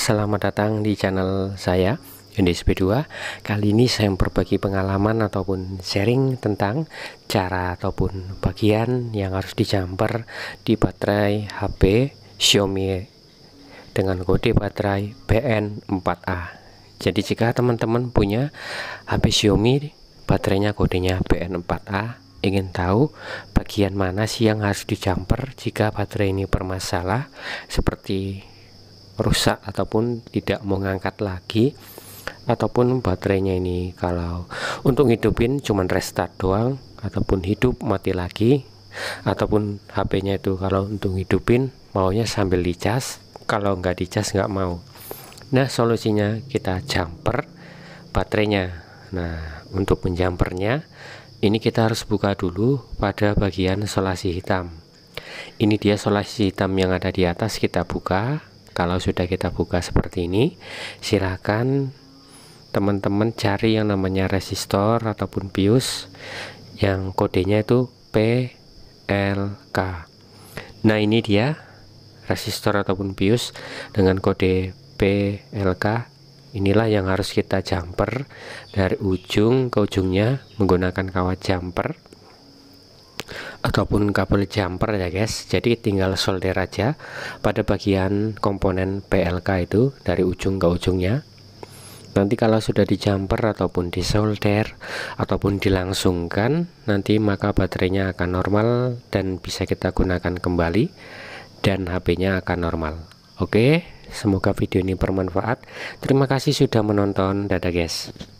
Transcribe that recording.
selamat datang di channel saya UNDSP2 Kali ini saya memperbagi pengalaman ataupun sharing tentang cara ataupun bagian yang harus dijumper di baterai HP Xiaomi dengan kode baterai BN4A Jadi jika teman-teman punya HP Xiaomi baterainya kodenya BN4A ingin tahu bagian mana sih yang harus dijumper jika baterai ini bermasalah seperti rusak ataupun tidak mau ngangkat lagi ataupun baterainya ini kalau untuk hidupin cuman restart doang ataupun hidup mati lagi ataupun HP-nya itu kalau untuk hidupin maunya sambil dicas kalau nggak dicas nggak mau nah solusinya kita jumper baterainya nah untuk menjampernya ini kita harus buka dulu pada bagian solasi hitam ini dia solasi hitam yang ada di atas kita buka kalau sudah kita buka seperti ini silahkan teman-teman cari yang namanya resistor ataupun bius yang kodenya itu PLK nah ini dia resistor ataupun bius dengan kode PLK inilah yang harus kita jumper dari ujung ke ujungnya menggunakan kawat jumper ataupun kabel jumper ya guys jadi tinggal solder aja pada bagian komponen PLK itu dari ujung ke ujungnya nanti kalau sudah di jumper ataupun di solder ataupun dilangsungkan nanti maka baterainya akan normal dan bisa kita gunakan kembali dan HP-nya akan normal oke semoga video ini bermanfaat terima kasih sudah menonton dadah guys